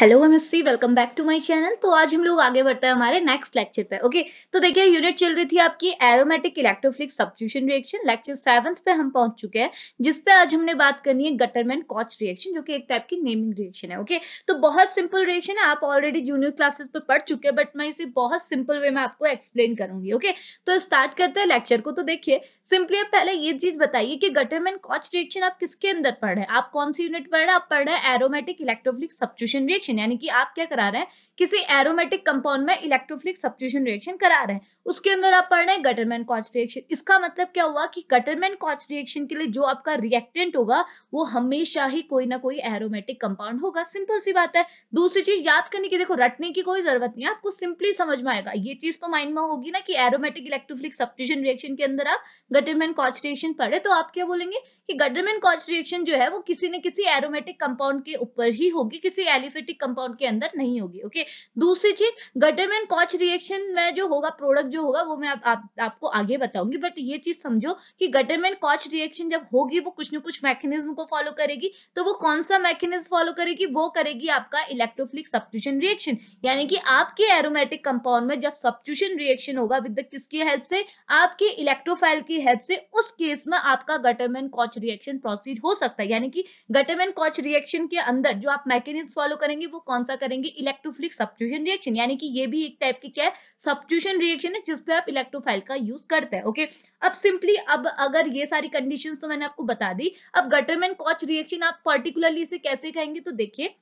hello M S C welcome back to my channel तो आज हम लोग आगे बढ़ते हैं हमारे नेक्स्ट लेक्चर पे ओके तो देखिए यूनिट चल रही थी आपकी aromatic electrophilic substitution reaction lecture seventh पे हम पहुंच चुके हैं जिसपे आज हमने बात करनी है गटरमैन कॉच रिएक्शन जो कि एक टाइप की नेमिंग रिएक्शन है ओके तो बहुत सिंपल रिएक्शन है आप ऑलरेडी जूनियर क्लासेस पे पढ़ चुके हैं बट मैं इसे बहुत सिंपल वे में आपको एक्सप्लेन करूंगी ओके तो स्टार्ट करते हैं लेक्चर को तो देखिए सिंपली आप पहले ये चीज बताइए कि गटरमैन कॉच रिएक्शन आप किसके अंदर पढ़ रहे हैं आप कौन सी यूनिट पढ़ रहे हैं आप पढ़ रहे हैं aromatic electrophilic substitution reaction reaction यानी कि आप क्या करा रहे हैं किसी एरोमेटिक कंपाउंड में इलेक्ट्रोफिलिक सब्सटीट्यूशन रिएक्शन करा रहे हैं उसके अंदर आप पढ़ रहे हैं गटरमैन कॉच रिएक्शन इसका मतलब क्या हुआ कि गटरमैन कॉच रिएक्शन के लिए जो आपका रिएक्टेंट होगा वो हमेशा ही कोई ना कोई एरोमेटिक कंपाउंड होगा सिंपल सी बात है दूसरी चीज याद करने की देखो रटने की कोई जरूरत नहीं है आपको सिंपली समझ में आएगा ये चीज तो माइंड में होगी ना कि एरोमेटिक इलेक्ट्रोफिलिक सब्सटीट्यूशन रिएक्शन के अंदर आप गटरमैन कॉच रिएक्शन पढ़े तो आप क्या बोलेंगे कि गटरमैन कॉच रिएक्शन जो है वो किसी ने किसी एरोमेटिक कंपाउंड के ऊपर ही होगी किसी एलिफेटिक बेसिक कंपाउंड के अंदर नहीं होगी ओके दूसरी चीज गटरमैन कॉच रिएक्शन में जो होगा प्रोडक्ट जो होगा वो मैं आप, आप, आपको आगे बताऊंगी बट ये चीज समझो कि गटरमैन कॉच रिएक्शन जब होगी वो कुछ ना कुछ मैकेनिज्म को फॉलो करेगी तो वो कौन सा मैकेनिज्म फॉलो करेगी वो करेगी आपका इलेक्ट्रोफिलिक सब्सटीट्यूशन रिएक्शन यानी कि आपके एरोमेटिक कंपाउंड में जब सब्सटीट्यूशन रिएक्शन होगा विद किसकी हेल्प से आपके इलेक्ट्रोफाइल की हेल्प से उस केस में आपका गटरमैन कॉच रिएक्शन प्रोसीड हो सकता है यानी कि गटरमैन कॉच रिएक्शन के अंदर जो आप मैकेनिज्म फॉलो करेंगे करेंगे वो कौन सा करेंगे इलेक्ट्रोफिलिक सब्सिट्यूशन रिएक्शन यानी कि ये भी एक टाइप की क्या है सब्सिट्यूशन रिएक्शन है जिसपे आप इलेक्ट्रोफाइल का यूज करते हैं ओके अब सिंपली अब अगर ये सारी कंडीशन तो मैंने आपको बता दी अब गटरमैन कॉच रिएक्शन आप पर्टिकुलरली इसे कैसे कहेंगे तो देखिए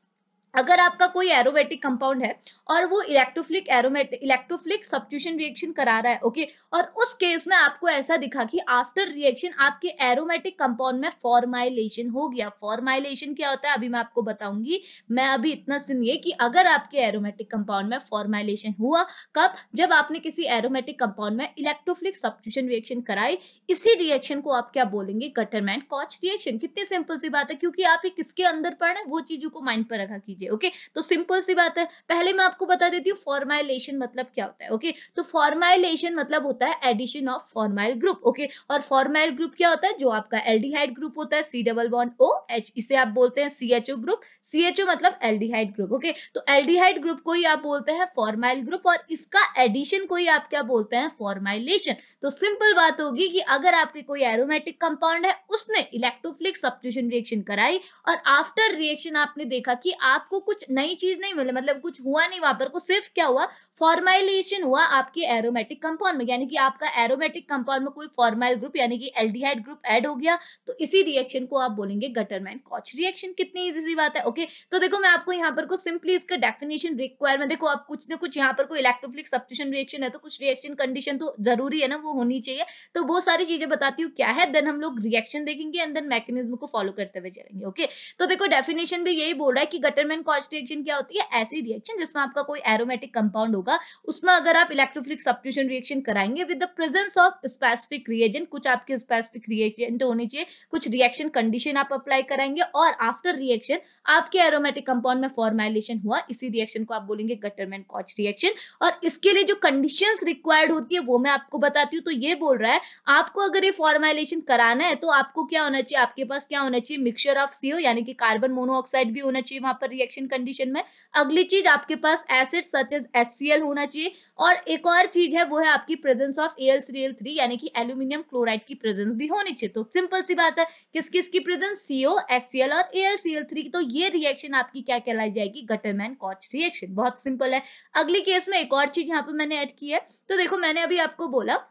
अगर आपका कोई एरोमेटिक कंपाउंड है और वो electrophilic aromatic electrophilic substitution reaction करा रहा है ओके और उस केस में आपको ऐसा दिखा कि आफ्टर रिएक्शन आपके एरोमेटिक कंपाउंड में फॉर्माइलेशन हो गया फॉर्माइलेशन क्या होता है अभी मैं आपको बताऊंगी मैं अभी इतना सुनिए कि अगर आपके एरोमेटिक कंपाउंड में फॉर्माइलेशन हुआ कब जब आपने किसी एरोमेटिक कंपाउंड में इलेक्ट्रोफ्लिक सब्सटीट्यूशन रिएक्शन कराई इसी रिएक्शन को आप क्या बोलेंगे गटरमैन कॉच रिएक्शन कितनी सिंपल सी बात है क्योंकि आप किसके अंदर पढ़ रहे वो चीजों को माइंड पर रखा कीजिए कीजिए ओके तो सिंपल सी बात है पहले मैं आपको बता देती हूँ फॉर्माइलेशन मतलब क्या होता है ओके तो फॉर्माइलेशन मतलब होता है addition of formyl group okay और फॉर्माइल ग्रुप क्या होता है जो आपका एल ग्रुप होता है C double one O H इसे आप बोलते हैं सी ग्रुप सी मतलब एल ग्रुप ओके तो एल ग्रुप को ही आप बोलते हैं फॉर्माइल ग्रुप और इसका एडिशन को ही आप क्या बोलते हैं फॉर्माइलेशन तो सिंपल बात होगी कि अगर आपके कोई एरोमेटिक कंपाउंड है उसने इलेक्ट्रोफ्लिक सब्सिट्यूशन रिएक्शन कराई और आफ्टर रिएक्शन आपने देखा कि आप आपको कुछ नई चीज नहीं मिली मतलब कुछ हुआ नहीं वहां पर को सिर्फ क्या हुआ फॉर्माइलेशन हुआ आपके एरोमेटिक कंपाउंड में यानी कि आपका एरोमेटिक कंपाउंड में कोई फॉर्माइल ग्रुप यानी कि एल्डिहाइड ग्रुप ऐड हो गया तो इसी रिएक्शन को आप बोलेंगे गटरमैन कॉच रिएक्शन कितनी इजी सी बात है ओके तो देखो मैं आपको यहाँ पर को सिंपली इसका डेफिनेशन रिक्वायरमेंट देखो आप कुछ ना कुछ यहाँ पर कोई इलेक्ट्रोफिलिक सब्सटीट्यूशन रिएक्शन है तो कुछ रिएक्शन कंडीशन तो जरूरी है ना वो होनी चाहिए तो वो सारी चीजें बताती हूँ क्या है देन हम लोग रिएक्शन देखेंगे एंड देन मैकेनिज्म को फॉलो करते हुए चलेंगे ओके तो देखो डेफिनेशन भी यही बोल रहा है कि गटरमैन कॉच रिएक्शन क्या होती है ऐसी रिएक्शन जिसमें आपका कोई एरोमेटिक कंपाउंड होगा होगा उसमें अगर आप इलेक्ट्रोफिलिक सब्ट्यूशन रिएक्शन कराएंगे with the presence of specific reagent कुछ आपके स्पेसिफिक रिएजेंट होने चाहिए कुछ रिएक्शन कंडीशन आप अप्लाई कराएंगे और आफ्टर रिएक्शन आपके एरोमेटिक कंपाउंड में फॉर्मेलेशन हुआ इसी रिएक्शन को आप बोलेंगे गटरमेंट कॉच रिएक्शन और इसके लिए जो कंडीशन रिक्वायर्ड होती है वो मैं आपको बताती हूँ तो ये बोल रहा है आपको अगर ये फॉर्मेलेशन कराना है तो आपको क्या होना चाहिए आपके पास क्या होना चाहिए मिक्सचर ऑफ सीओ यानी कि कार्बन मोनोऑक्साइड भी होना चाहिए वहां पर रिएक्शन कंडीशन में अगली चीज आपके पास acid such as as metal होना चाहिए और एक और चीज है वो है आपकी presence of Al Cl three यानी कि एल्यूमिनियम क्लोराइड की प्रेजेंस भी होनी चाहिए तो सिंपल सी बात है किस किस की प्रेजेंस सीओ एससीएल और एल सीएल थ्री तो ये रिएक्शन आपकी क्या कहलाई जाएगी गटरमैन कॉच रिएक्शन बहुत सिंपल है अगले केस में एक और चीज यहाँ पे मैंने एड की है तो देखो मैंने अभी आपको बोला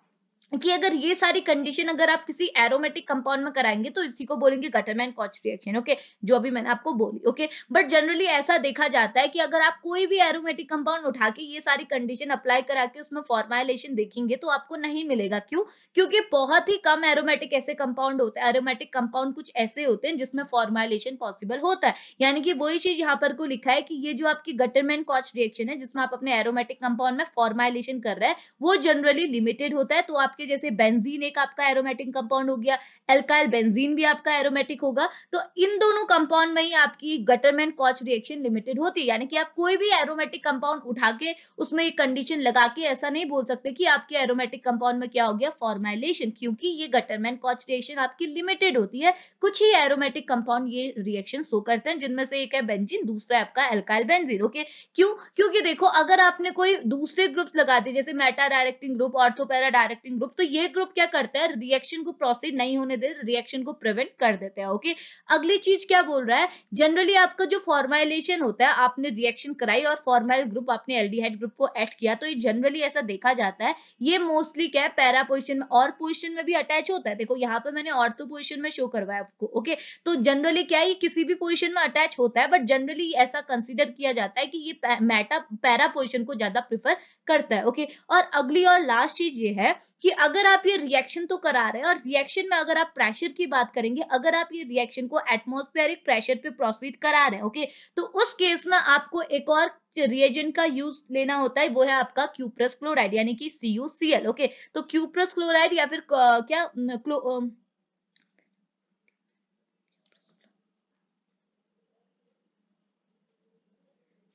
कि अगर ये सारी कंडीशन अगर आप किसी एरोमेटिक कंपाउंड में कराएंगे तो इसी को बोलेंगे गटरमैन कॉच रिएक्शन ओके जो अभी मैंने आपको बोली ओके बट जनरली ऐसा देखा जाता है कि अगर आप कोई भी एरोमेटिक कंपाउंड उठा के ये सारी कंडीशन अप्लाई करा के उसमें फॉर्माइलेशन देखेंगे तो आपको नहीं मिलेगा क्यों क्योंकि बहुत ही कम एरोमेटिक ऐसे कंपाउंड होते हैं एरोमेटिक कंपाउंड कुछ ऐसे होते हैं जिसमें फॉर्माइलेशन पॉसिबल होता है यानी कि वही चीज यहाँ पर को लिखा है कि ये जो आपकी गटरमैन कॉच रिएक्शन है जिसमें आप अपने एरोमेटिक कंपाउंड में फॉर्माइलेशन कर रहे हैं वो जनरली लिमिटेड होता है तो आप आपके जैसे बेंजीन एक आपका एरोमेटिक कंपाउंड हो गया एल्काइल बेंजीन भी आपका एरोमेटिक होगा तो इन दोनों कंपाउंड में ही आपकी गटरमेंट कॉच रिएक्शन लिमिटेड होती है यानी कि आप कोई भी एरोमेटिक कंपाउंड उठा के उसमें एक कंडीशन लगा के ऐसा नहीं बोल सकते कि आपके एरोमेटिक कंपाउंड में क्या हो गया फॉर्मेलेशन क्योंकि ये गटरमेंट कॉच रिएक्शन आपकी लिमिटेड होती है कुछ ही एरोमेटिक कंपाउंड ये रिएक्शन शो करते हैं जिनमें से एक है बेंजिन दूसरा है आपका एल्काइल बेंजीन ओके क्यों क्योंकि देखो अगर आपने कोई दूसरे ग्रुप्स लगा दिए जैसे meta directing group ortho para directing group group तो ये ग्रुप क्या करता है रिएक्शन को प्रोसीड नहीं होने दे रिएक्शन को प्रिवेंट कर देते हैं ओके अगली चीज क्या बोल रहा है जनरली आपका जो फॉर्माइलेशन होता है आपने रिएक्शन कराई और फॉर्माइल ग्रुप आपने एल्डिहाइड ग्रुप को एड किया तो ये जनरली ऐसा देखा जाता है ये मोस्टली क्या है पैरा पोजिशन में और पोजिशन में भी अटैच होता है देखो यहाँ पर मैंने ऑर्थो पोजिशन में शो करवाया आपको ओके तो जनरली क्या है ये किसी भी पोजिशन में अटैच होता है बट जनरली ऐसा कंसिडर किया जाता है कि ये मैटा पैरा पोजिशन को ज्यादा प्रिफर करता है ओके और अगली और लास्ट चीज ये है कि अगर आप ये रिएक्शन तो करा रहे हैं और रिएक्शन में अगर आप प्रेशर की बात करेंगे अगर आप ये रिएक्शन को एटमोस्फेरिक प्रेशर पे प्रोसीड करा रहे हैं ओके तो उस केस में आपको एक और रिएजेंट का यूज लेना होता है वो है आपका क्यूप्रस क्लोराइड यानी कि C U C L okay तो क्यूप्रस क्लोराइड या फिर क्या क्लो,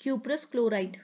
क्यूप्रस क्लोराइड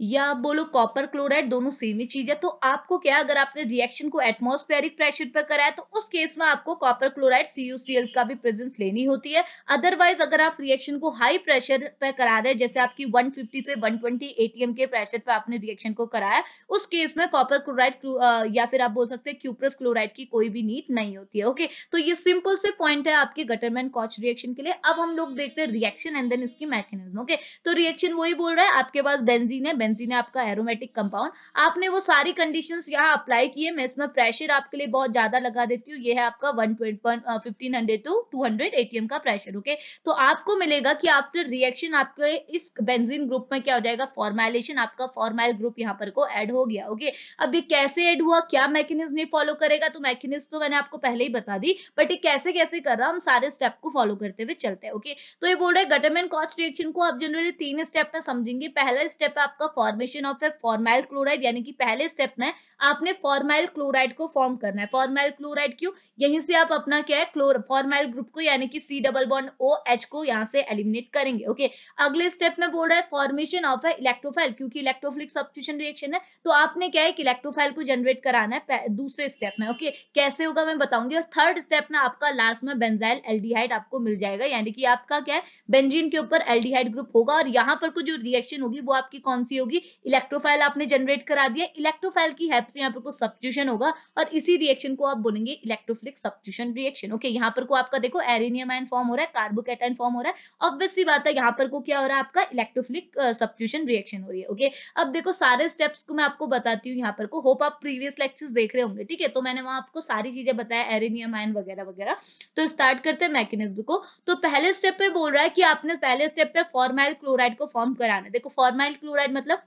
या बोलो कॉपर क्लोराइड दोनों सेम ही चीज है तो आपको क्या अगर आपने रिएक्शन को एटमोस्फेरिक प्रेशर पर कराया तो उस केस में आपको कॉपर क्लोराइड सीयूसीएल का भी प्रेजेंस लेनी होती है अदरवाइज अगर आप रिएक्शन को हाई प्रेशर पर करा दें जैसे आपकी 150 से 120 ट्वेंटी एटीएम के प्रेशर पर आपने रिएक्शन को कराया उस केस में कॉपर क्लोराइड या फिर आप बोल सकते हैं क्यूप्रस क्लोराइड की कोई भी नीड नहीं होती है ओके तो ये सिंपल से पॉइंट है आपके गटरमैन कॉच रिएक्शन के लिए अब हम लोग देखते हैं रिएक्शन एंड देन इसकी मैकेनिज्म ओके तो रिएक्शन वही बोल रहा है आपके पास बेनजीन है बेंजीन है आपका एरोमेटिक कंपाउंड आपने वो सारी कंडीशंस यहाँ अप्लाई किए मैं इसमें प्रेशर आपके लिए बहुत ज्यादा लगा देती हूँ ये है आपका one fifteen hundred to two hundred ATM का प्रेशर ओके तो आपको मिलेगा कि आफ्टर रिएक्शन आपके इस बेंजीन ग्रुप में क्या हो जाएगा फॉर्मेलेशन आपका फॉर्मेल ग्रुप यहाँ पर को एड हो गया ओके अब ये कैसे एड हुआ क्या मैकेनिज्म ये फॉलो करेगा तो मैकेनिज्म तो मैंने आपको पहले ही बता दी बट ये कैसे कैसे कर रहा हम सारे स्टेप को फॉलो करते हुए चलते हैं ओके तो ये बोल रहे हैं गटरमैन कॉच रिएक्शन को आप जनरली तीन स्टेप में समझेंगे पहला स्टेप है आपका formation of a formyl chloride यानी कि पहले स्टेप में आपने फॉर्माइल क्लोराइड को फॉर्म करना है फॉर्माइल क्लोराइड क्यों यहीं से आप अपना क्या है क्लोर फॉर्माइल ग्रुप को यानी कि C double bond O H को यहाँ से एलिमिनेट करेंगे ओके अगले स्टेप में बोल रहा है फॉर्मेशन ऑफ ए इलेक्ट्रोफाइल क्योंकि इलेक्ट्रोफिलिक सब्सटीट्यूशन रिएक्शन है तो आपने क्या है इलेक्ट्रोफाइल को जनरेट कराना है दूसरे स्टेप में ओके कैसे होगा मैं बताऊंगी और थर्ड स्टेप में आपका लास्ट में बेंजाइल एल्डिहाइड आपको मिल जाएगा यानी कि आपका क्या है बेंजीन के ऊपर एल्डिहाइड ग्रुप होगा और यहाँ पर जो रिएक्शन होगी वो आपकी कौन सी होगी होगी इलेक्ट्रोफाइल आपने जनरेट करा दिया इलेक्ट्रोफाइल की हेल्प से यहाँ पर को सब्सिट्यूशन होगा और इसी रिएक्शन को आप बोलेंगे इलेक्ट्रोफिलिक सब्सिट्यूशन रिएक्शन ओके यहाँ पर को आपका देखो एरिनियम आयन फॉर्म हो रहा है कार्बोकेटाइन फॉर्म हो रहा है ऑब्वियसली बात है यहाँ पर को क्या हो रहा है आपका इलेक्ट्रोफिलिक सब्सिट्यूशन रिएक्शन हो रही है ओके अब देखो सारे स्टेप्स को मैं आपको बताती हूँ यहाँ पर को होप आप प्रीवियस लेक्चर्स देख रहे होंगे ठीक है तो मैंने वहां आपको सारी चीजें बताया एरिनियम आयन वगैरह वगैरह तो स्टार्ट करते हैं मैकेनिज्म को तो पहले स्टेप पे बोल रहा है कि आपने पहले स्टेप पे फॉर्माइल क्लोराइड को फॉर्म कराना देखो फॉर्माइल क्लोराइड मतलब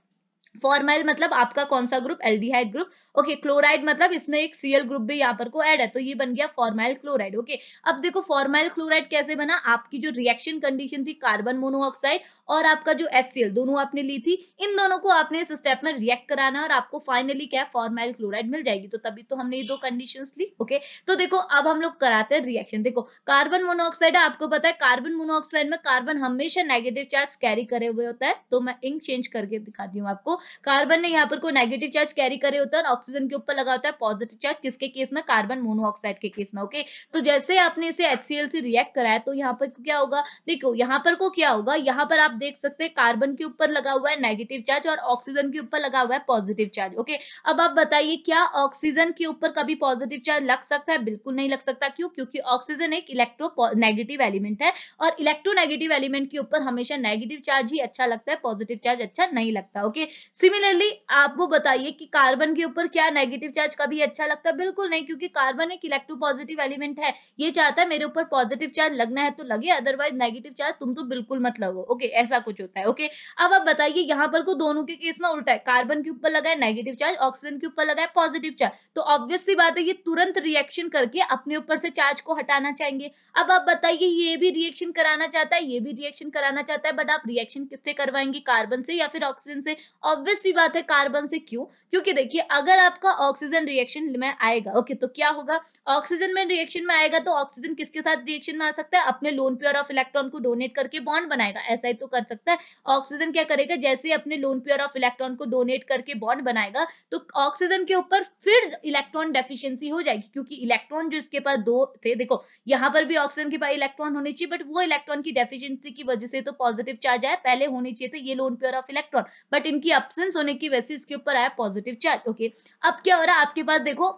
फॉर्माइल मतलब आपका कौन सा group aldehyde group okay chloride मतलब इसमें एक सीएल ग्रुप भी यहाँ पर को ऐड है तो ये बन गया फॉर्माइल क्लोराइड ओके अब देखो फॉर्माइल क्लोराइड कैसे बना आपकी जो रिएक्शन कंडीशन थी कार्बन मोनोऑक्साइड और आपका जो एस दोनों आपने ली थी इन दोनों को आपने इस स्टेप में रिएक्ट कराना और आपको फाइनली क्या फॉर्माइल क्लोराइड मिल जाएगी तो तभी तो हमने ये दो कंडीशन ली ओके तो देखो अब हम लोग कराते हैं रिएक्शन देखो कार्बन मोनोऑक्साइड आपको पता है कार्बन मोनोऑक्साइड में कार्बन हमेशा नेगेटिव चार्ज कैरी करे हुए होता है तो मैं इंक चेंज करके दिखाती हूँ आपको कार्बन ने यहाँ पर कोई नेगेटिव चार्ज कैरी करे होता है और ऑक्सीजन के ऊपर लगा होता है पॉजिटिव चार्ज किसके केस में कार्बन मोनोऑक्साइड के केस में ओके तो जैसे आपने इसे एच से रिएक्ट कराया तो यहाँ पर क्या होगा देखो यहाँ पर को क्या होगा यहाँ पर आप देख सकते हैं कार्बन के ऊपर लगा हुआ है नेगेटिव चार्ज और ऑक्सीजन के ऊपर लगा हुआ है पॉजिटिव चार्ज ओके अब आप बताइए क्या ऑक्सीजन के ऊपर कभी पॉजिटिव चार्ज लग सकता है बिल्कुल नहीं लग सकता क्यों क्योंकि ऑक्सीजन एक इलेक्ट्रो नेगेटिव एलिमेंट है और इलेक्ट्रो नेगेटिव एलिमेंट के ऊपर हमेशा नेगेटिव चार्ज ही अच्छा लगता है पॉजिटिव चार्ज अच्छा नहीं लगता ओके सिमिलरली आप वो बताइए कि कार्बन के ऊपर क्या नेगेटिव चार्ज कभी अच्छा लगता है बिल्कुल नहीं क्योंकि कार्बन एक इलेक्ट्रो पॉजिटिव एलिमेंट है ये चाहता है मेरे ऊपर पॉजिटिव चार्ज लगना है तो लगे अदरवाइज नेगेटिव चार्ज तुम तो बिल्कुल मत लगो ओके ऐसा कुछ होता है ओके अब आप बताइए यहाँ पर को तो दोनों के केस में उल्टा है कार्बन के ऊपर लगा है नेगेटिव चार्ज ऑक्सीजन के ऊपर लगा है पॉजिटिव चार्ज तो ऑब्वियस सी बात है ये तुरंत रिएक्शन करके अपने ऊपर से चार्ज को हटाना चाहेंगे अब आप बताइए ये भी रिएक्शन कराना चाहता है ये भी रिएक्शन कराना चाहता है बट आप रिएक्शन किससे करवाएंगे कार्बन से या फिर ऑक्सीजन से ऑब्वियस सी बात है कार्बन से क्यों क्योंकि देखिए अगर आपका ऑक्सीजन रिएक्शन में आएगा ओके तो क्या होगा ऑक्सीजन में रिएक्शन में आएगा तो ऑक्सीजन किसके साथ रिएक्शन में आ सकता है अपने लोन प्योर ऑफ इलेक्ट्रॉन को डोनेट करके बॉन्ड बनाएगा ऐसा ही तो कर सकता है ऑक्सीजन क्या करेगा जैसे अपने लोन प्योर ऑफ इलेक्ट्रॉन को डोनेट करके बॉन्ड बनाएगा तो ऑक्सीजन के ऊपर फिर इलेक्ट्रॉन डेफिशियंसी हो जाएगी क्योंकि इलेक्ट्रॉन जो इसके पास दो थे देखो यहाँ पर भी ऑक्सीजन के पास इलेक्ट्रॉन होने चाहिए बट वो इलेक्ट्रॉन की डेफिशियंसी की वजह से तो पॉजिटिव चार्ज आए पहले होने चाहिए थे ये lone pair of electron but इनकी अप एबसेंस होने की वजह से इसके ऊपर आया पॉजिटिव चार्ज ओके अब क्या हो रहा है आपके पास देखो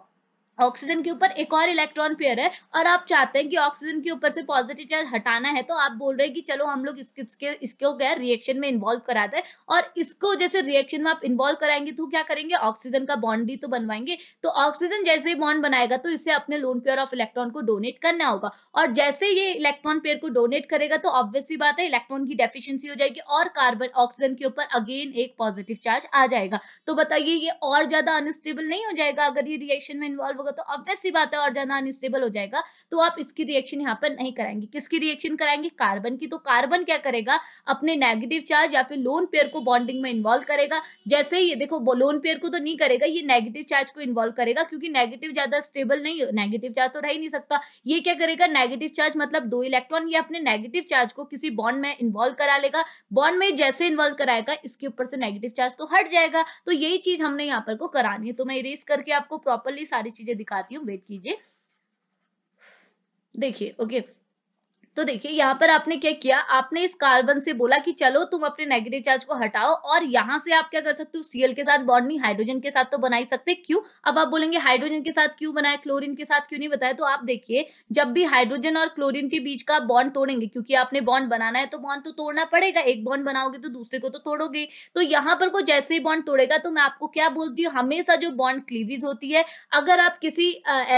ऑक्सीजन के ऊपर एक और इलेक्ट्रॉन पेयर है और आप चाहते हैं कि ऑक्सीजन के ऊपर से पॉजिटिव चार्ज हटाना है तो आप बोल रहे हैं कि चलो हम लोग इसके इसको क्या रिएक्शन में इन्वॉल्व कराते हैं और इसको जैसे रिएक्शन में आप इन्वॉल्व कराएंगे तो क्या करेंगे ऑक्सीजन का बॉन्ड भी तो बनवाएंगे तो ऑक्सीजन जैसे ही बॉन्ड बनाएगा तो इसे अपने लोन पेयर ऑफ इलेक्ट्रॉन को डोनेट करना होगा और जैसे ये इलेक्ट्रॉन पेयर को डोनेट करेगा तो ऑब्वियसली बात है इलेक्ट्रॉन की डेफिशियंसी हो जाएगी और कार्बन ऑक्सीजन के ऊपर अगेन एक पॉजिटिव चार्ज आ जाएगा तो बताइए ये और ज्यादा अनस्टेबल नहीं हो जाएगा अगर ये रिएक्शन में इन्वॉल्व होगा तो ऑब्वियसली बात है और ज्यादा अनस्टेबल हो जाएगा तो आप इसकी रिएक्शन यहाँ पर नहीं कराएंगे किसकी रिएक्शन कराएंगे कार्बन की तो कार्बन क्या करेगा अपने नेगेटिव चार्ज या फिर लोन पेयर को बॉन्डिंग में इन्वॉल्व करेगा जैसे ये देखो लोन पेयर को तो नहीं करेगा ये नेगेटिव चार्ज को इन्वॉल्व करेगा क्योंकि नेगेटिव ज्यादा स्टेबल नहीं नेगेटिव चार्ज तो रह ही नहीं सकता ये क्या करेगा नेगेटिव चार्ज मतलब दो इलेक्ट्रॉन ये अपने नेगेटिव चार्ज को किसी बॉन्ड में इन्वॉल्व करा लेगा बॉन्ड में जैसे इन्वॉल्व कराएगा इसके ऊपर से नेगेटिव चार्ज तो हट जाएगा तो यही चीज हमने यहाँ पर को करानी है तो मैं इरेज करके आपको प्रॉपरली सारी चीजें दिखाती हूँ वेट कीजिए देखिए ओके तो देखिए यहाँ पर आपने क्या किया आपने इस कार्बन से बोला कि चलो तुम अपने नेगेटिव चार्ज को हटाओ और यहाँ से आप क्या कर सकते हो सीएल के साथ बॉन्ड नहीं हाइड्रोजन के साथ तो बना ही सकते क्यों अब आप बोलेंगे हाइड्रोजन के साथ क्यों बनाया क्लोरीन के साथ क्यों नहीं बताया तो आप देखिए जब भी हाइड्रोजन और क्लोरिन के बीच का बॉन्ड तोड़ेंगे क्योंकि आपने बॉन्ड बनाना है तो बॉन्ड तो तोड़ना पड़ेगा एक बॉन्ड बनाओगे तो दूसरे को तो तोड़ोगे तो यहाँ पर वो जैसे ही बॉन्ड तोड़ेगा तो मैं आपको क्या बोलती हूँ हमेशा जो बॉन्ड क्लीवेज होती है अगर आप किसी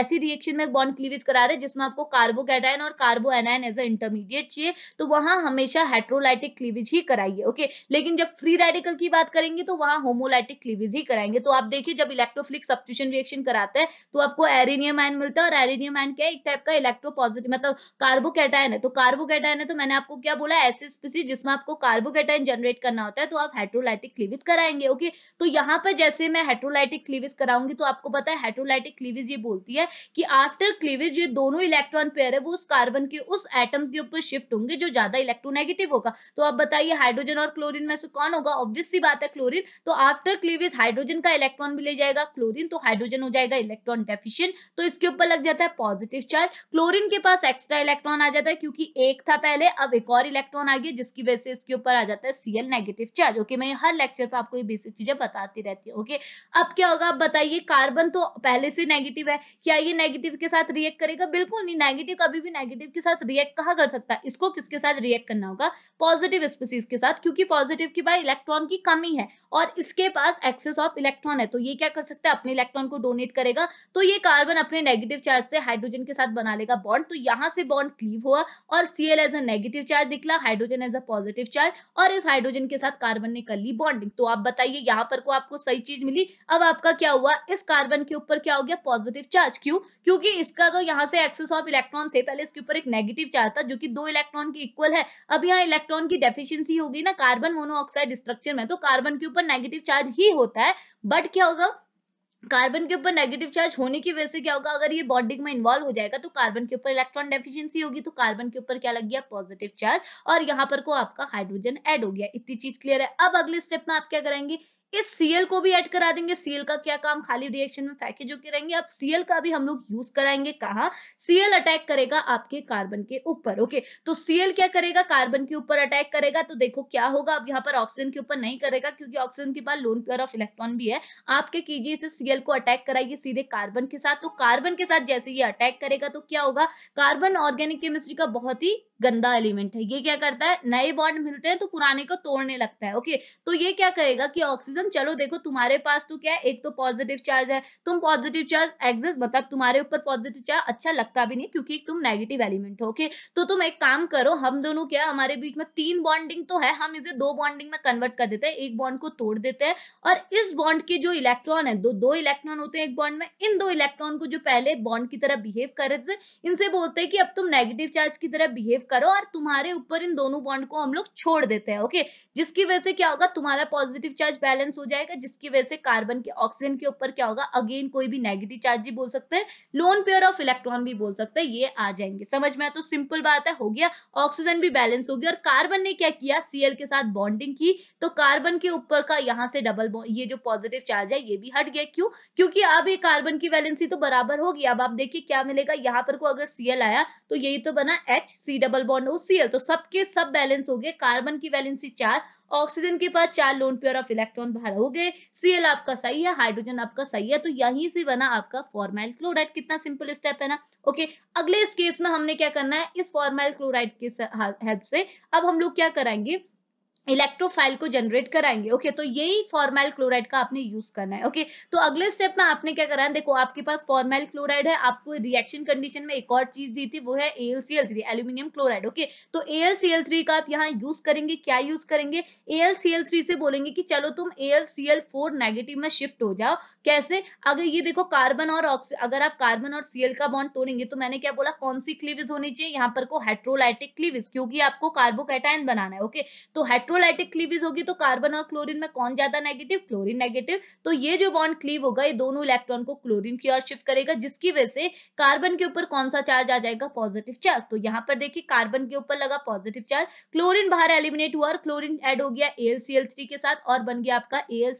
ऐसी रिएक्शन में बॉन्ड क्लीवेज करा रहे जिसमें आपको कार्बो कैटायन और कार्बो एनाइन एज इंटरमीडिएट चाहिए तो वहां हमेशा हेट्रोलाइटिक क्लीविज ही कराइए ओके लेकिन जब फ्री रेडिकल की बात करेंगे तो वहां होमोलाइटिक क्लीविज ही कराएंगे तो आप देखिए जब इलेक्ट्रोफिलिक सब्सिट्यूशन रिएक्शन कराते हैं तो आपको एरिनियम आयन मिलता है और एरिनियम आयन क्या है एक टाइप का इलेक्ट्रोपॉजिटिव मतलब कार्बोकेटायन है तो कार्बोकेटायन है तो मैंने आपको क्या बोला ऐसी स्पीसीज जिसमें आपको कार्बोकेटायन जनरेट करना होता है तो आप हेट्रोलाइटिक क्लीविज कराएंगे ओके तो यहाँ पर जैसे मैं हेट्रोलाइटिक क्लीविज कराऊंगी तो आपको पता है हेट्रोलाइटिक क्लीविज ये बोलती है कि आफ्टर क्लीविज ये दोनों इलेक्ट्रॉन पेयर है वो उस कार्बन के उस एटम एटम्स के ऊपर शिफ्ट होंगे जो ज्यादा इलेक्ट्रोनेगेटिव होगा तो आप बताइए हाइड्रोजन और क्लोरीन में से कौन होगा ऑब्वियस सी बात है क्लोरीन तो आफ्टर क्लीवेज हाइड्रोजन का इलेक्ट्रॉन भी ले जाएगा क्लोरीन तो हाइड्रोजन हो जाएगा इलेक्ट्रॉन डेफिशियंट तो इसके ऊपर लग जाता है पॉजिटिव चार्ज क्लोरीन के पास एक्स्ट्रा इलेक्ट्रॉन आ जाता है क्योंकि एक था पहले अब एक और इलेक्ट्रॉन आ गया जिसकी वजह से इसके ऊपर आ जाता है सीएल नेगेटिव चार्ज ओके मैं हर लेक्चर पर आपको ये बेसिक चीजें बताती रहती हूँ ओके अब क्या होगा आप बताइए कार्बन तो पहले से नेगेटिव है क्या ये नेगेटिव के साथ रिएक्ट करेगा बिल्कुल नहीं नेगेटिव कभी भी नेगेटिव के साथ रिएक्ट कहा कर सकता है इसको किसके साथ रिएक्ट करना होगा पॉजिटिव स्पीसीज के साथ क्योंकि पॉजिटिव की पास इलेक्ट्रॉन की कमी है और इसके पास एक्सेस ऑफ इलेक्ट्रॉन है तो ये क्या कर सकता है अपने इलेक्ट्रॉन को डोनेट करेगा तो ये कार्बन अपने नेगेटिव चार्ज से हाइड्रोजन के साथ बना लेगा बॉन्ड तो यहाँ से बॉन्ड क्लीव हुआ और CL as a negative charge निकला hydrogen as a positive charge और इस हाइड्रोजन के साथ कार्बन ने कर ली बॉन्डिंग तो आप बताइए यहाँ पर को आपको सही चीज मिली अब आपका क्या हुआ इस कार्बन के ऊपर क्या हो गया पॉजिटिव चार्ज क्यों क्योंकि इसका तो यहाँ से एक्सेस ऑफ इलेक्ट्रॉन थे पहले इसके ऊपर एक नेगेटिव चार्ज जाता जो कि दो इलेक्ट्रॉन की इक्वल है अब यहाँ इलेक्ट्रॉन की डेफिशिएंसी होगी ना कार्बन मोनोऑक्साइड स्ट्रक्चर में तो कार्बन के ऊपर नेगेटिव चार्ज ही होता है बट क्या होगा कार्बन के ऊपर नेगेटिव चार्ज होने की वजह से क्या होगा अगर ये बॉन्डिंग में इन्वॉल्व हो जाएगा तो कार्बन के ऊपर इलेक्ट्रॉन डेफिशिएंसी होगी तो कार्बन के ऊपर क्या लग गया पॉजिटिव चार्ज और यहाँ पर को आपका हाइड्रोजन ऐड हो गया इतनी चीज क्लियर है अब अगले स्टेप में आप क्या करेंगे इस सीएल को भी ऐड करा देंगे सीएल का क्या काम खाली रिएक्शन में फैके जो कि रहेंगे अब सीएल का भी हम लोग यूज कराएंगे कहा सीएल अटैक करेगा आपके कार्बन के ऊपर ओके तो सीएल क्या करेगा कार्बन के ऊपर अटैक करेगा तो देखो क्या होगा अब यहाँ पर ऑक्सीजन के ऊपर नहीं करेगा क्योंकि ऑक्सीजन के पास लोन प्योर ऑफ इलेक्ट्रॉन भी है आपके कीजिए इसे सीएल को अटैक कराइए सीधे कार्बन के साथ तो कार्बन के साथ जैसे ये अटैक करेगा तो क्या होगा कार्बन ऑर्गेनिक केमिस्ट्री का बहुत ही गंदा एलिमेंट है ये क्या करता है नए बॉन्ड मिलते हैं तो पुराने को तोड़ने लगता है ओके तो ये क्या कहेगा कि ऑक्सीजन चलो देखो तुम्हारे पास तो क्या है एक तो पॉजिटिव चार्ज है तुम पॉजिटिव चार्ज एग्जिस्ट मतलब तुम्हारे ऊपर पॉजिटिव चार्ज अच्छा लगता भी नहीं क्योंकि तुम नेगेटिव एलिमेंट हो ओके तो तुम एक काम करो हम दोनों क्या हमारे बीच में तीन बॉन्डिंग तो है हम इसे दो बॉन्डिंग में कन्वर्ट कर देते हैं एक बॉन्ड को तोड़ देते हैं और इस बॉन्ड के जो इलेक्ट्रॉन है दो दो इलेक्ट्रॉन होते हैं एक बॉन्ड में इन दो इलेक्ट्रॉन को जो पहले बॉन्ड की तरह बिहेव कर रहे थे इनसे बोलते हैं कि अब तुम नेगेटिव चार्ज की तरह बिहेव करो और तुम्हारे ऊपर इन दोनों बॉन्ड को हम लोग छोड़ देते हैं ओके जिसकी वजह से क्या होगा तुम्हारा पॉजिटिव चार्ज बैलेंस हो जाएगा जिसकी वजह से कार्बन के ऑक्सीजन के ऊपर क्या होगा अगेन कोई भी नेगेटिव चार्ज भी बोल सकते हैं लोन पेयर ऑफ इलेक्ट्रॉन भी बोल सकते हैं ये आ जाएंगे समझ में आया तो सिंपल बात है हो गया ऑक्सीजन भी बैलेंस हो गया और कार्बन ने क्या किया सीएल के साथ बॉन्डिंग की तो कार्बन के ऊपर का यहाँ से डबल ये जो पॉजिटिव चार्ज है ये भी हट गया क्यों क्योंकि अब ये कार्बन की वैलेंसी तो बराबर होगी अब आप देखिए क्या मिलेगा यहाँ पर को अगर सीएल आया तो यही तो बना H C double double bond OCl तो सबके सब बैलेंस हो गए कार्बन की वैलेंसी चार ऑक्सीजन के पास चार लोन पेयर ऑफ इलेक्ट्रॉन बाहर हो गए सीएल आपका सही है हाइड्रोजन आपका सही है तो यहीं से बना आपका फॉर्मेल क्लोराइड कितना सिंपल स्टेप है ना ओके अगले इस केस में हमने क्या करना है इस फॉर्मेल क्लोराइड के हेल्प से अब हम लोग क्या कराएंगे इलेक्ट्रोफाइल को जनरेट कराएंगे ओके तो यही फॉर्मेल क्लोराइड का आपने यूज करना है ओके तो अगले स्टेप में आपने क्या करा है देखो आपके पास फॉर्मेल क्लोराइड है आपको रिएक्शन कंडीशन में एक और चीज दी थी वो है AlCl three aluminium chloride okay तो एएलसीएल थ्री का आप यहाँ यूज करेंगे क्या यूज करेंगे एएलसीएल थ्री से बोलेंगे कि चलो तुम एएलसीएल फोर नेगेटिव में शिफ्ट हो जाओ कैसे अगर ये देखो कार्बन और अगर आप कार्बन और सीएल का बॉन्ड तोड़ेंगे तो मैंने क्या बोला कौन सी क्लीविज होनी चाहिए यहाँ पर को हाइड्रोलाइटिक क्लीविज क्योंकि आपको कार्बोकेटाइन बनाना है ओके तो हाइड्रो इलेक्ट्रोलाइटिक क्लीवेज होगी तो कार्बन और क्लोरीन में कौन ज्यादा नेगेटिव क्लोरीन नेगेटिव तो ये जो बॉन्ड क्लीव होगा ये दोनों इलेक्ट्रॉन को क्लोरीन की ओर शिफ्ट करेगा जिसकी वजह से कार्बन के ऊपर कौन सा चार्ज आ जाएगा पॉजिटिव चार्ज तो यहाँ पर देखिए कार्बन के ऊपर लगा पॉजिटिव चार्ज क्लोरिन बाहर एलिमिनेट हुआ और क्लोरिन एड हो गया एल के साथ और बन गया आपका एल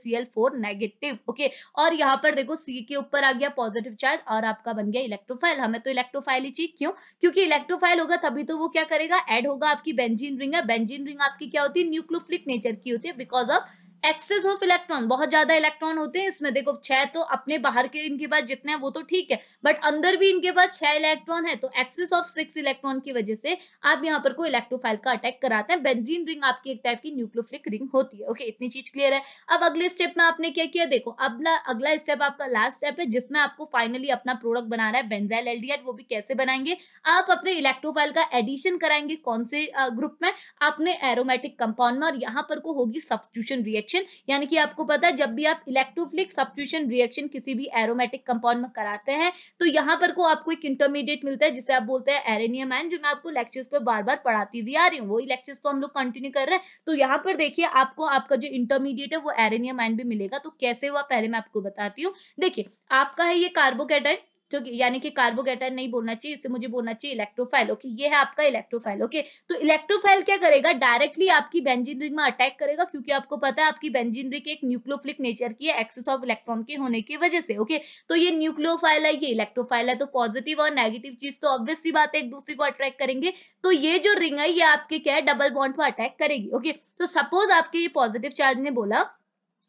नेगेटिव ओके और यहाँ पर देखो सी के ऊपर आ गया पॉजिटिव चार्ज और आपका बन गया इलेक्ट्रोफाइल हमें तो इलेक्ट्रोफाइल ही चाहिए क्यों क्योंकि इलेक्ट्रोफाइल होगा तभी तो वो क्या करेगा एड होगा आपकी बेंजीन रिंग है बेंजीन रिंग आपकी क्या होती है न्यूक्लोफिलिक नेचर की होती है because of excess of electron बहुत ज्यादा इलेक्ट्रॉन होते हैं इसमें देखो छह तो अपने बाहर के इनके पास जितने हैं वो तो ठीक है बट अंदर भी इनके पास छह इलेक्ट्रॉन है तो एक्सेस ऑफ सिक्स इलेक्ट्रॉन की वजह से आप यहाँ पर कोई इलेक्ट्रोफाइल का अटैक कराते हैं बेंजीन रिंग आपकी एक टाइप की न्यूक्लोफ्लिक रिंग होती है ओके इतनी चीज क्लियर है अब अगले स्टेप में आपने क्या किया देखो अब अगला स्टेप आपका लास्ट स्टेप है जिसमें आपको फाइनली अपना प्रोडक्ट बनाना है बेंजाइल एल वो भी कैसे बनाएंगे आप अपने इलेक्ट्रोफाइल का एडिशन कराएंगे कौन से ग्रुप में अपने एरोमेटिक कंपाउंड में और यहाँ पर को होगी सब्सिट्यूशन रिएक्ट रिएक्शन यानी कि आपको पता है जब भी आप इलेक्ट्रोफिलिक सब्स्टिट्यूशन रिएक्शन किसी भी एरोमेटिक कंपाउंड में कराते हैं तो यहाँ पर को आपको एक इंटरमीडिएट मिलता है जिसे आप बोलते हैं एरेनियम एन जो मैं आपको लेक्चर्स पर बार बार पढ़ाती हुई आ रही हूँ वही लेक्चर्स तो हम लोग कंटिन्यू कर रहे हैं तो यहाँ पर देखिए आपको आपका जो इंटरमीडिएट है वो एरेनियम एन भी मिलेगा तो कैसे हुआ पहले मैं आपको बताती हूँ देखिए आपका है ये कार्बोकेटाइन तो यानी कि कार्बोकेटाइन नहीं बोलना चाहिए इसे मुझे बोलना चाहिए इलेक्ट्रोफाइल ओके ये है आपका इलेक्ट्रोफाइल ओके तो इलेक्ट्रोफाइल क्या करेगा डायरेक्टली आपकी बेंजीन रिंग में अटैक करेगा क्योंकि आपको पता है आपकी बेंजीन रिंग एक न्यूक्लियोफिलिक नेचर की है एक्सेस ऑफ इलेक्ट्रॉन के होने की वजह से ओके तो ये न्यूक्लियोफाइल है ये इलेक्ट्रोफाइल है तो पॉजिटिव और नेगेटिव चीज तो ऑब्वियसली बात है एक दूसरे को अट्रैक्ट करेंगे तो ये जो रिंग है ये आपके क्या है डबल बॉन्ड पर अटैक करेगी ओके तो सपोज आपके ये पॉजिटिव चार्ज ने बोला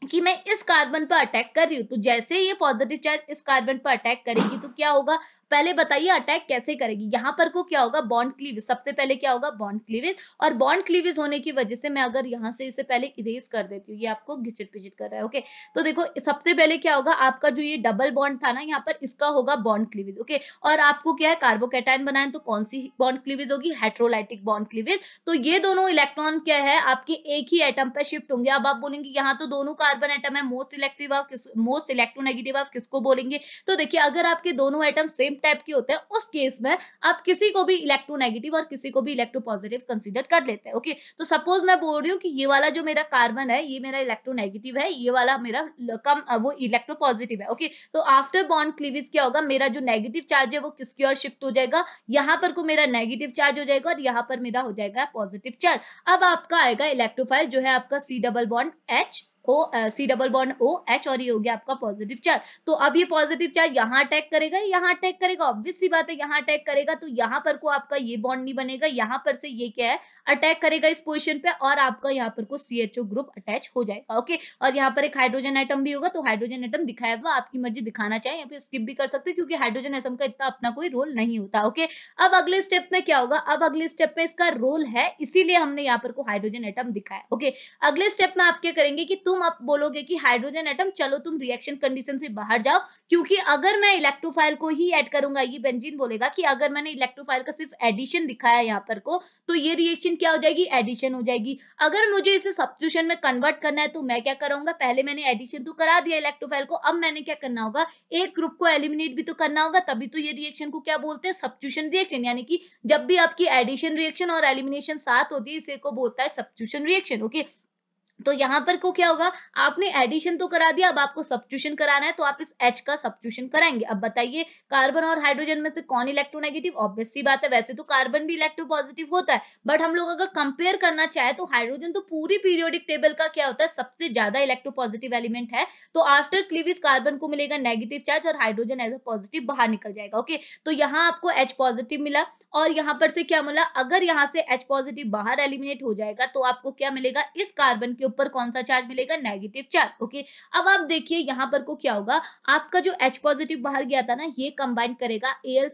कि मैं इस कार्बन पर अटैक कर रही हूँ तो जैसे ये पॉजिटिव चार्ज इस कार्बन पर अटैक करेगी तो क्या होगा पहले बताइए अटैक कैसे करेगी यहां पर को क्या होगा बॉन्ड क्लीविज सबसे पहले क्या होगा बॉन्ड क्लीविज और बॉन्ड क्लीविज होने की वजह से मैं अगर यहां से इसे पहले इरेज कर देती हूँ ये आपको घिचिट पिचट कर रहा है ओके तो देखो सबसे पहले क्या होगा आपका जो ये डबल बॉन्ड था ना यहाँ पर इसका होगा बॉन्ड क्लीविज ओके और आपको क्या है कार्बोकेटाइन बनाए तो कौन सी बॉन्ड क्लीविज होगी हेट्रोलाइटिक बॉन्ड क्लीविज तो ये दोनों इलेक्ट्रॉन क्या है आपके एक ही एटम पर शिफ्ट होंगे अब आप बोलेंगे यहाँ तो दोनों कार्बन एटम है मोस्ट इलेक्ट्रिव मोस्ट इलेक्ट्रोनेगेटिव आप किसको बोलेंगे तो देखिए अगर आपके दोनों एटम सेम एक टाइप के होते हैं उस केस में आप किसी को भी इलेक्ट्रोनेगेटिव और किसी को भी इलेक्ट्रो पॉजिटिव कंसिडर कर लेते हैं ओके तो सपोज मैं बोल रही हूँ कि ये वाला जो मेरा कार्बन है ये मेरा इलेक्ट्रोनेगेटिव है ये वाला मेरा कम वो इलेक्ट्रो पॉजिटिव है ओके तो आफ्टर बॉन्ड क्लीविज क्या होगा मेरा जो नेगेटिव चार्ज है वो किसकी ओर शिफ्ट हो जाएगा यहाँ पर को मेरा नेगेटिव चार्ज हो जाएगा और यहाँ पर मेरा हो जाएगा पॉजिटिव चार्ज अब आपका आएगा इलेक्ट्रोफाइल जो है आपका C double bond H O C double bond O H और ये e हो गया आपका पॉजिटिव चार्ज तो अब ये पॉजिटिव चार्ज यहाँ अटैक करेगा यहाँ अटैक करेगा ऑब्वियस सी बात है यहाँ अटैक करेगा तो यहाँ पर को आपका ये बॉन्ड नहीं बनेगा यहाँ पर से ये क्या है अटैक करेगा इस पोजिशन पे और आपका यहाँ पर को सी ग्रुप अटैच हो जाएगा ओके और यहाँ पर एक हाइड्रोजन आइटम भी होगा तो हाइड्रोजन आइटम दिखाया हुआ आपकी मर्जी दिखाना चाहे या फिर स्किप भी कर सकते क्योंकि हाइड्रोजन आइटम का इतना अपना कोई रोल नहीं होता ओके अब अगले स्टेप में क्या होगा अब अगले स्टेप में इसका रोल है इसीलिए हमने यहाँ पर को हाइड्रोजन आइटम दिखाया ओके अगले स्टेप में आप क्या करेंगे कि तुम तुम आप बोलोगे कि हाइड्रोजन एटम चलो तुम रिएक्शन कंडीशन से बाहर जाओ क्योंकि अगर मैं इलेक्ट्रोफाइल को ही ऐड करूंगा ये बेंजीन बोलेगा कि अगर मैंने इलेक्ट्रोफाइल का सिर्फ एडिशन दिखाया यहाँ पर को तो ये रिएक्शन क्या हो जाएगी एडिशन हो जाएगी अगर मुझे इसे सब्सिट्यूशन में कन्वर्ट करना है तो मैं क्या करूंगा पहले मैंने एडिशन तो करा दिया इलेक्ट्रोफाइल को अब मैंने क्या करना होगा एक ग्रुप को एलिमिनेट भी तो करना होगा तभी तो ये रिएक्शन को क्या बोलते हैं सब्सिट्यूशन रिएक्शन यानी कि जब भी आपकी एडिशन रिएक्शन और एलिमिनेशन साथ होती है इसे को बोलता है सब्सिट्यूशन रिएक्शन ओके तो यहां पर को क्या होगा आपने एडिशन तो करा दिया अब आपको सब्सिट्यूशन कराना है तो आप इस H का सब्सिट्यूशन कराएंगे अब बताइए कार्बन और हाइड्रोजन में से कौन इलेक्ट्रोनेगेटिव ऑब्वियस सी बात है वैसे तो कार्बन भी इलेक्ट्रोपॉजिटिव होता है बट हम लोग अगर कंपेयर करना चाहे तो हाइड्रोजन तो पूरी पीरियोडिक टेबल का क्या होता है सबसे ज्यादा इलेक्ट्रोपॉजिटिव एलिमेंट है तो आफ्टर क्लीविज कार्बन को मिलेगा नेगेटिव चार्ज और हाइड्रोजन एज ए पॉजिटिव बाहर निकल जाएगा ओके तो यहाँ आपको एच पॉजिटिव मिला और यहाँ पर से क्या मिला अगर यहाँ से एच पॉजिटिव बाहर एलिमिनेट हो जाएगा तो आपको क्या मिलेगा इस कार्बन के ऊपर कौन सा चार्ज मिलेगा नेगेटिव चार्ज ओके अब आप देखिए यहाँ पर को क्या होगा आपका जो एच पॉजिटिव बाहर गया था ना ये कंबाइन करेगा एल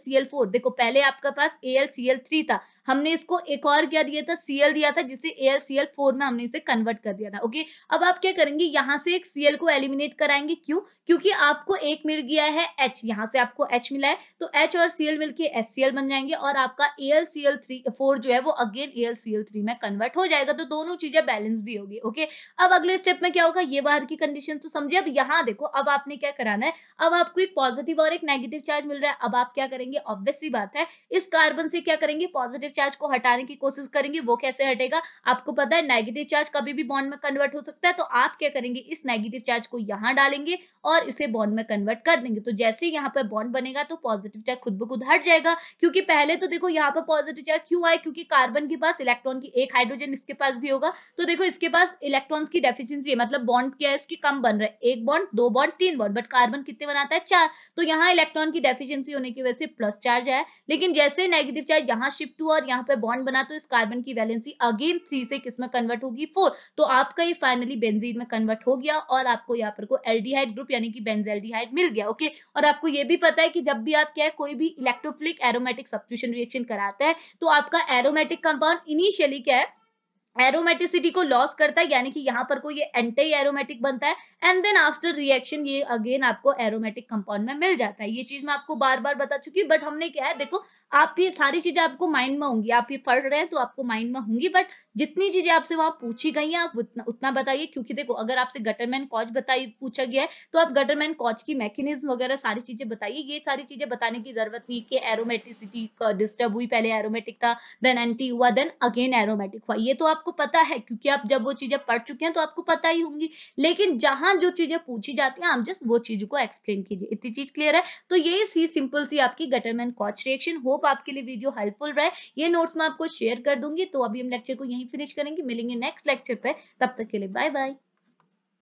देखो पहले आपके पास एल था हमने इसको एक और क्या दिया था सीएल दिया था जिसे एल एल फोर में हमने इसे कन्वर्ट कर दिया था ओके अब आप क्या करेंगे यहाँ से एक सीएल को एलिमिनेट कराएंगे क्यों क्योंकि आपको एक मिल गया है एच यहाँ से आपको एच मिला है तो एच और सीएल मिलकर एस बन जाएंगे और आपका A L L three four जो है वो again A L L three में कन्वर्ट हो जाएगा तो दोनों चीजें बैलेंस भी होगी ओके अब अगले स्टेप में क्या होगा ये बाहर की कंडीशन तो समझे अब यहाँ देखो अब आपने क्या कराना है अब आपको एक पॉजिटिव और एक नेगेटिव चार्ज मिल रहा है अब आप क्या करेंगे ऑब्वियसली बात है इस कार्बन से क्या करेंगे पॉजिटिव चार्ज को हटाने की कोशिश करेंगे वो कैसे हटेगा आपको पता है नेगेटिव चार्ज कभी भी बॉन्ड में कन्वर्ट हो सकता है तो आप क्या करेंगे इस नेगेटिव चार्ज को यहाँ डालेंगे और इसे बॉन्ड में कन्वर्ट कर देंगे तो जैसे यहाँ पर बॉन्ड बनेगा तो पॉजिटिव चार्ज खुद ब खुद हट जाएगा क्योंकि पहले तो देखो यहाँ पर पॉजिटिव चार्ज क्यों आए क्योंकि कार्बन के पास इलेक्ट्रॉन की एक हाइड्रोजन इसके पास भी होगा तो देखो इसके पास इलेक्ट्रॉन की डेफिशियंसी है मतलब बॉन्ड क्या है इसकी कम बन रहा है एक बॉन्ड दो बॉन्ड तीन बॉन्ड बट कार्बन कितने बनाता है चार तो यहाँ इलेक्ट्रॉन की डेफिशियंसी होने की वजह से प्लस चार्ज है लेकिन जैसे नेगेटिव चार्ज यहाँ शिफ्ट हुआ और यहाँ पे बॉन्ड बना तो इस कार्बन की वैलेंसी अगेन थ्री से किसमें कन्वर्ट होगी फोर तो आपका ये फाइनली बेंजीन में कन्वर्ट हो गया और आपको यहाँ पर को एल्डिहाइड ग्रुप यानी कि बेंजेल्डिहाइड मिल गया ओके और आपको ये भी पता है कि जब भी आप क्या है कोई भी इलेक्ट्रोफिलिक एरोमेटिक सब्सिट्यूशन रिएक्शन कराते हैं तो आपका एरोमेटिक कंपाउंड इनिशियली क्या है एरोमेटिसिटी को लॉस करता है यानी कि यहाँ पर कोई ये एंटी एरोमेटिक बनता है एंड देन आफ्टर रिएक्शन ये अगेन आपको एरोमेटिक कंपाउंड में मिल जाता है ये चीज मैं आपको बार बार बता चुकी हूँ बट हमने क्या है देखो आप ये सारी चीजें आपको माइंड में होंगी आप ये पढ़ रहे हैं तो आपको माइंड में होंगी बट जितनी चीजें आपसे वहां पूछी गई हैं आप उतना, उतना बताइए क्योंकि देखो अगर आपसे गटरमैन कॉच बताई पूछा गया है तो आप गटरमैन कॉच की मैकेनिज्म वगैरह सारी चीजें बताइए ये सारी चीजें बताने की जरूरत नहीं कि एरोमेटिसिटी डिस्टर्ब हुई पहले एरोमेटिक था देन एंटी हुआ देन अगेन एरोमेटिक हुआ ये तो आप आपको पता है क्योंकि आप जब वो चीजें पढ़ चुके हैं तो आपको पता ही होंगी लेकिन जहां जो चीजें पूछी जाती हैं आप जस्ट वो चीजों को एक्सप्लेन कीजिए इतनी चीज क्लियर है तो यही सी सिंपल सी आपकी गटरमैन कॉच रिएक्शन होप आपके लिए वीडियो हेल्पफुल रहे ये नोट्स मैं आपको शेयर कर दूंगी तो अभी हम लेक्चर को यही फिनिश करेंगे मिलेंगे नेक्स्ट लेक्चर पे तब तक के लिए बाय बाय